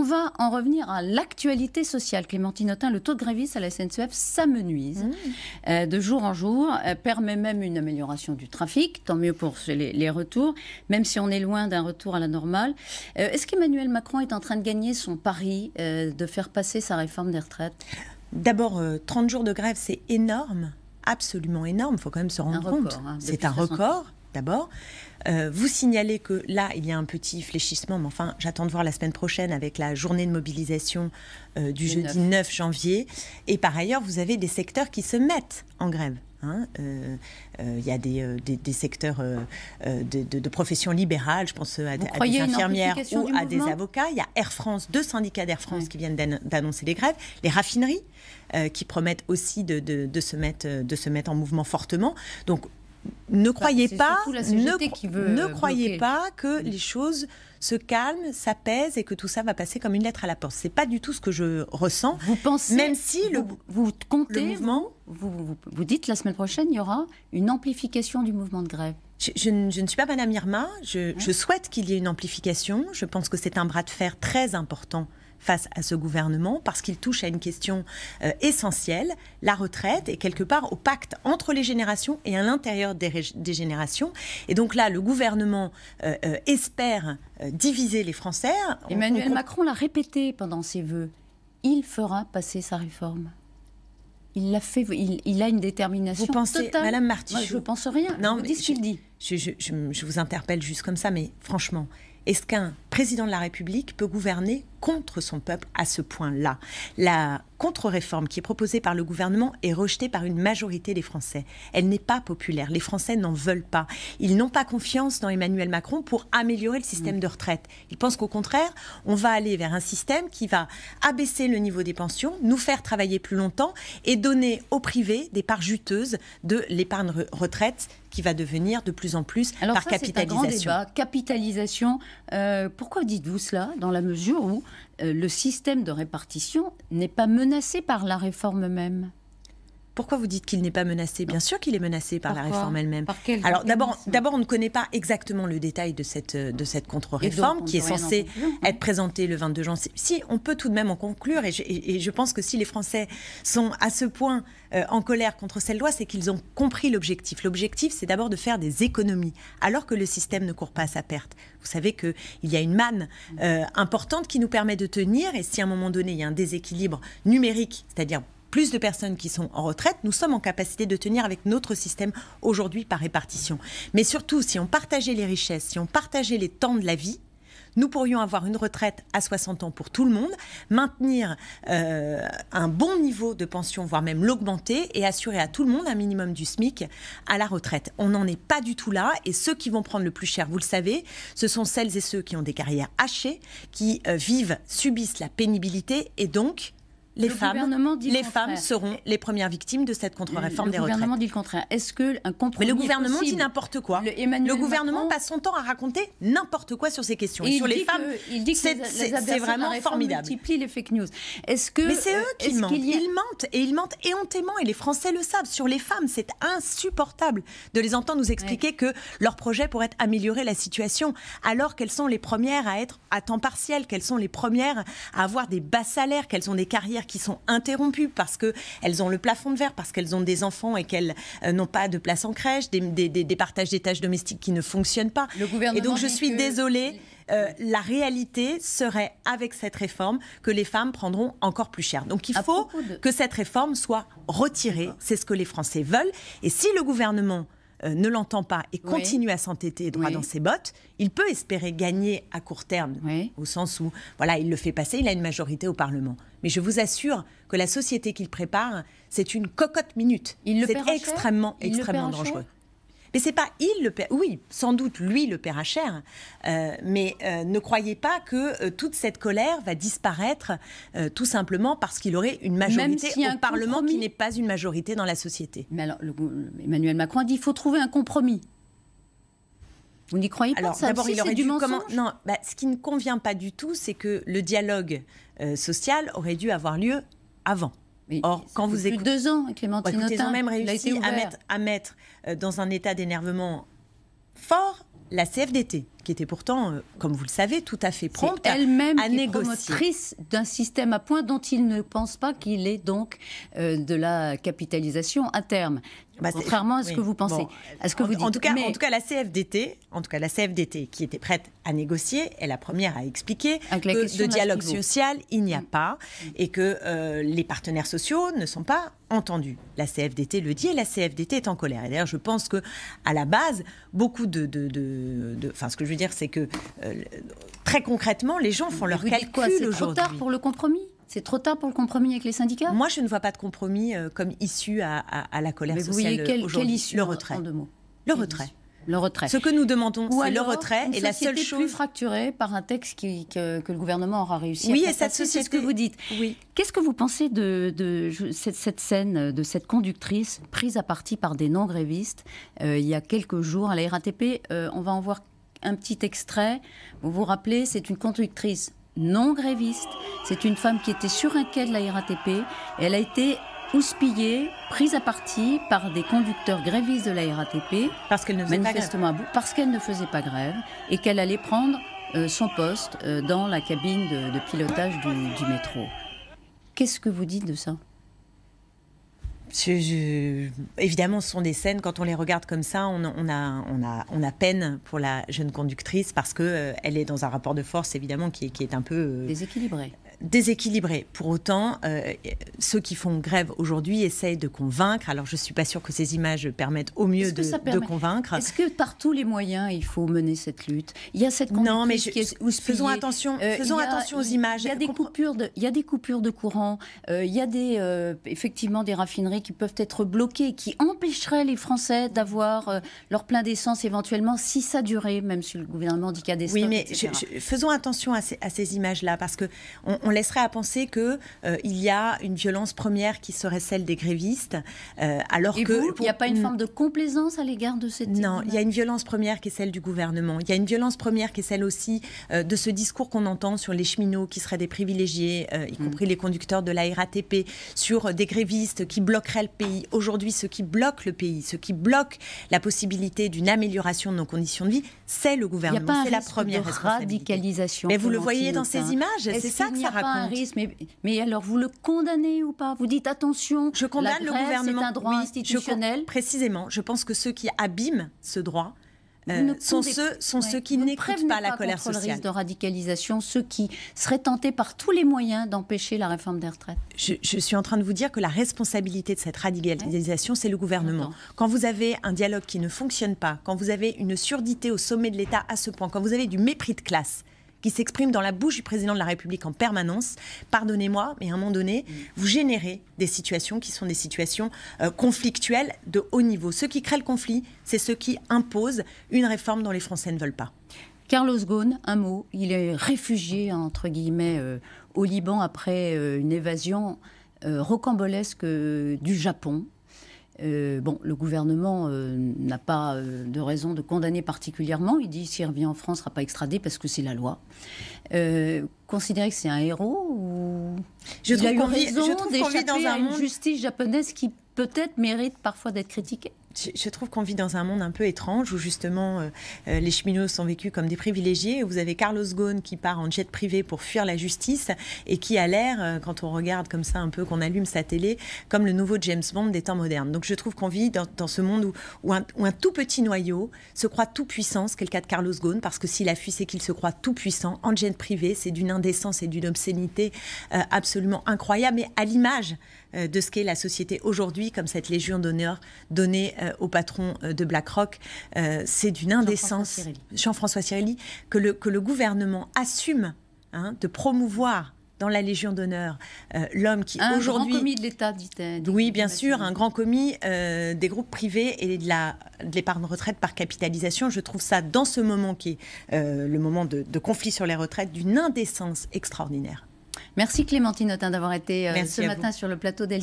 On va en revenir à l'actualité sociale. Clémentine Autain, le taux de grévistes à la SNCF, s'amenuise mmh. euh, de jour en jour, euh, permet même une amélioration du trafic, tant mieux pour les, retours, même si on est loin d'un retour à la normale. Euh, est-ce qu'Emmanuel Macron est en train de gagner son pari de faire passer sa réforme des retraites D'abord, 30 jours de grève, c'est énorme, absolument énorme, il faut quand même se rendre compte. Hein. c'est un record d'abord. Euh, vous signalez que là, il y a un petit fléchissement, mais enfin, j'attends de voir la semaine prochaine avec la journée de mobilisation euh, du jeudi 9. janvier. Et par ailleurs, vous avez des secteurs qui se mettent en grève. Hein. Euh, il y a des, secteurs de, de, de, profession libérale, je pense à, des infirmières ou à des avocats. Il y a Air France, deux syndicats d'Air France qui viennent d'annoncer des grèves. Les raffineries qui promettent aussi de, de, se mettre, de se mettre en mouvement fortement. Donc ne croyez pas, euh, croyez pas que mm. les choses se calment, s'apaisent et que tout ça va passer comme une lettre à la porte. C'est pas du tout ce que je ressens. Vous pensez, même si le, vous, comptez, mouvement, vous, dites la semaine prochaine il y aura une amplification du mouvement de grève. Je, ne suis pas Madame Irma. Hein je souhaite qu'il y ait une amplification. Je pense que c'est un bras de fer très important face à ce gouvernement parce qu'il touche à une question euh, essentielle, la retraite, et quelque part au pacte entre les générations et à l'intérieur des, générations. Et donc là, le gouvernement euh, euh, espère diviser les Français. Emmanuel Macron l'a répété pendant ses voeux. Il fera passer sa réforme. Il l'a fait, il, a une détermination. Vous pensez, totale. Madame martin Je pense rien. Non, je vous dis ce qu'il dit. je vous interpelle juste comme ça, mais franchement, est-ce qu'un président de la République peut gouverner contre son peuple à ce point-là. La contre-réforme qui est proposée par le gouvernement est rejetée par une majorité des Français. Elle n'est pas populaire. Les Français n'en veulent pas. Ils n'ont pas confiance dans Emmanuel Macron pour améliorer le système de retraite. Ils pensent qu'au contraire, on va aller vers un système qui va abaisser le niveau des pensions, nous faire travailler plus longtemps et donner au privé des parts juteuses de l'épargne retraite qui va devenir de plus en plus Alors par ça, capitalisation. Un grand débat. Capitalisation. Euh, pourquoi dites-vous cela dans la mesure où euh, le système de répartition n'est pas menacé par la réforme même. Pourquoi vous dites qu'il n'est pas menacé Bien sûr qu'il est menacé par la réforme elle-même. Alors d'abord, d'abord, on ne connaît pas exactement le détail de cette, euh, de cette contre-réforme qui est censée être présentée le 22 janvier. Si, on peut tout de même en conclure, et je, pense que si les Français sont à ce point euh, en colère contre cette loi, c'est qu'ils ont compris l'objectif. L'objectif, c'est d'abord de faire des économies, alors que le système ne court pas à sa perte. Vous savez qu'il y a une manne euh, importante qui nous permet de tenir, et si à un moment donné, il y a un déséquilibre numérique, c'est-à-dire plus de personnes qui sont en retraite, nous sommes en capacité de tenir avec notre système aujourd'hui par répartition. Mais surtout, si on partageait les richesses, si on partageait les temps de la vie, nous pourrions avoir une retraite à 60 ans pour tout le monde, maintenir euh, un bon niveau de pension, voire même l'augmenter, et assurer à tout le monde un minimum du SMIC à la retraite. On n'en est pas du tout là, et ceux qui vont prendre le plus cher, vous le savez, ce sont celles et ceux qui ont des carrières hachées, qui euh, vivent, subissent la pénibilité, et donc les femmes, les femmes seront les premières victimes de cette contre-réforme des retraites. Le gouvernement dit le contraire. Est-ce que un Mais le gouvernement dit n'importe quoi. Le, gouvernement passe son temps à raconter n'importe quoi sur ces questions. Et, sur les femmes, il dit que c'est vraiment formidable. les fake news. Est-ce que Mais c'est eux qui mentent. Ils mentent et ils mentent éhontément et les Français le savent. Sur les femmes, c'est insupportable de les entendre nous expliquer que leur projet pourrait améliorer la situation, alors qu'elles sont les premières à être à temps partiel, qu'elles sont les premières à avoir des bas salaires, qu'elles ont des carrières qui sont interrompues parce qu'elles ont le plafond de verre, parce qu'elles ont des enfants et qu'elles euh, n'ont pas de place en crèche, des, des, partages des tâches domestiques qui ne fonctionnent pas. et donc je suis désolée. Euh, la réalité serait, avec cette réforme, que les femmes prendront encore plus cher. Donc il faut que cette réforme soit retirée. C'est ce que les Français veulent. Et si le gouvernement euh, ne l'entend pas et continue à s'entêter droit dans ses bottes, il peut espérer gagner à court terme, au sens où voilà, il le fait passer, il a une majorité au Parlement. Mais je vous assure que la société qu'il prépare, c'est une cocotte minute. C'est extrêmement, extrêmement dangereux. Mais c'est pas il le père. Oui, sans doute lui le père Achère, euh, mais euh, ne croyez pas que euh, toute cette colère va disparaître euh, tout simplement parce qu'il aurait une majorité au Parlement qui n'est pas une majorité dans la société. Mais alors, Emmanuel Macron dit il faut trouver un compromis. Vous n'y croyez pas Alors, d'abord, il aurait dû Non, bah, ce qui ne convient pas du tout, c'est que le dialogue social aurait dû avoir lieu avant. Or, quand vous écoutez deux ans, Clémentine avez quand même réussi à mettre, à mettre euh, dans un état d'énervement fort la CFDT qui était pourtant, euh, comme vous le savez, tout à fait prompte elle-même à, est promotrice d'un système à points dont il ne pense pas qu'il est donc euh, de la capitalisation à terme. Bah, contrairement à ce que vous pensez, euh, à ce que en, vous En tout, cas, en tout cas, la CFDT, en tout cas, la CFDT qui était prête à négocier est la première à expliquer que de dialogue social il n'y a mm. pas et que les partenaires sociaux ne sont pas entendus. La CFDT le dit et la CFDT est en colère. Et d'ailleurs, je pense que à la base, beaucoup de, de, ce que je veux dire, c'est que euh, très concrètement, les gens font leur calcul C'est trop tard pour le compromis c'est trop tard pour le compromis avec les syndicats Moi, je ne vois pas de compromis euh, comme issue à, la colère Mais Vous voyez, quelle, issue Le retrait. En deux mots. Le retrait. Le retrait. Ce que nous demandons, c'est le retrait. Une et la seule chose. plus fracturée par un texte que, le gouvernement aura réussi oui, et cette société. C'est ce que vous dites. Oui. Qu'est-ce que vous pensez de, cette, scène, de cette conductrice prise à partie par des non-grévistes euh, il y a quelques jours à la RATP On va en voir un petit extrait. Vous vous rappelez, c'est une conductrice non gréviste. C'est une femme qui était sur un quai de la RATP. Elle a été houspillée, prise à partie par des conducteurs grévistes de la RATP. Parce qu'elle ne faisait manifestement pas grève. parce qu'elle ne faisait pas grève et qu'elle allait prendre euh, son poste euh, dans la cabine de, pilotage du métro. Qu'est-ce que vous dites de ça Évidemment, ce sont des scènes, quand on les regarde comme ça, on, a, peine pour la jeune conductrice parce qu'elle euh, est dans un rapport de force, évidemment, qui, est un peu... Euh, déséquilibré déséquilibré. Pour autant, euh, ceux qui font grève aujourd'hui essayent de convaincre. Alors, je ne suis pas sûre que ces images permettent au mieux de, convaincre. Est-ce que par tous les moyens, il faut mener cette lutte Il y a cette Non, mais faisons attention, euh, faisons attention aux images. Il y, a des coupures de, il y a des coupures de courant, euh, il y a des, effectivement des raffineries qui peuvent être bloquées, qui empêcheraient les Français d'avoir leur plein d'essence éventuellement si ça durait, même si le gouvernement dit qu'il y a des Oui, mais faisons attention à ces, images-là, parce que on on laisserait à penser qu'il euh, y a une violence première qui serait celle des grévistes, euh, alors Et que il n'y a pas une forme de complaisance à l'égard de cette non, il y a une violence première qui est celle du gouvernement. Il y a une violence première qui est celle aussi euh, de ce discours qu'on entend sur les cheminots qui seraient des privilégiés, y mm. compris les conducteurs de la RATP, sur des grévistes qui bloqueraient le pays. Aujourd'hui, ce qui bloque le pays, ce qui bloque la possibilité d'une amélioration de nos conditions de vie, c'est le gouvernement. C'est la première radicalisation. Mais vous le voyez dans ces images, c'est ça que ça raconte. un risque, mais, mais, alors vous le condamnez ou pas Vous dites attention. Je condamne la le gouvernement. C'est un droit institutionnel. précisément, je pense que ceux qui abîment ce droit. Euh, sont ceux, sont ceux qui n'écoutent pas, la colère sociale. Le risque de radicalisation, ceux qui seraient tentés par tous les moyens d'empêcher la réforme des retraites. Je, suis en train de vous dire que la responsabilité de cette radicalisation, c'est le gouvernement. Quand vous avez un dialogue qui ne fonctionne pas, quand vous avez une surdité au sommet de l'État à ce point, quand vous avez du mépris de classe, qui s'exprime dans la bouche du président de la République en permanence, pardonnez-moi, mais à un moment donné, mm. vous générez des situations qui sont des situations euh, conflictuelles de haut niveau. Ce qui crée le conflit, c'est ce qui impose une réforme dont les Français ne veulent pas. Carlos Ghosn, un mot, il est réfugié, entre guillemets, euh, au Liban après euh, une évasion rocambolesque du Japon. Euh, bon, le gouvernement euh, n'a pas euh, de raison de condamner particulièrement. Il dit s'il revient en France, il ne sera pas extradé parce que c'est la loi. considérer que c'est un héros ou je il trouve a eu raison d'échapper à une justice japonaise qui peut-être mérite parfois d'être critiquée je trouve qu'on vit dans un monde un peu étrange où justement euh, euh, les cheminots sont vécus comme des privilégiés. Vous avez Carlos Ghosn qui part en jet privé pour fuir la justice et qui a l'air, euh, quand on regarde comme ça un peu, qu'on allume sa télé, comme le nouveau James Bond des temps modernes. Donc je trouve qu'on vit dans, ce monde où, un, tout petit noyau se croit tout puissant, ce le cas de Carlos Ghosn, parce que s'il a fui, c'est qu'il se croit tout puissant en jet privé. C'est d'une indécence et d'une obscénité absolument incroyable, mais à l'image euh, de ce qu'est la société aujourd'hui, comme cette Légion d'honneur donnée euh, au patron euh, de BlackRock. c'est d'une indécence, Jean-François Cyrilli, que le, que le gouvernement assume hein, de promouvoir dans la Légion d'honneur, l'homme qui aujourd'hui... Un grand commis de l'État, dit elle Oui, bien sûr, un grand commis des groupes privés et de l'épargne de retraite par capitalisation. Je trouve ça, dans ce moment qui est le moment de, de conflit sur les retraites, d'une indécence extraordinaire. Merci Clémentine Autain d'avoir été euh, ce matin sur le plateau d'elsa.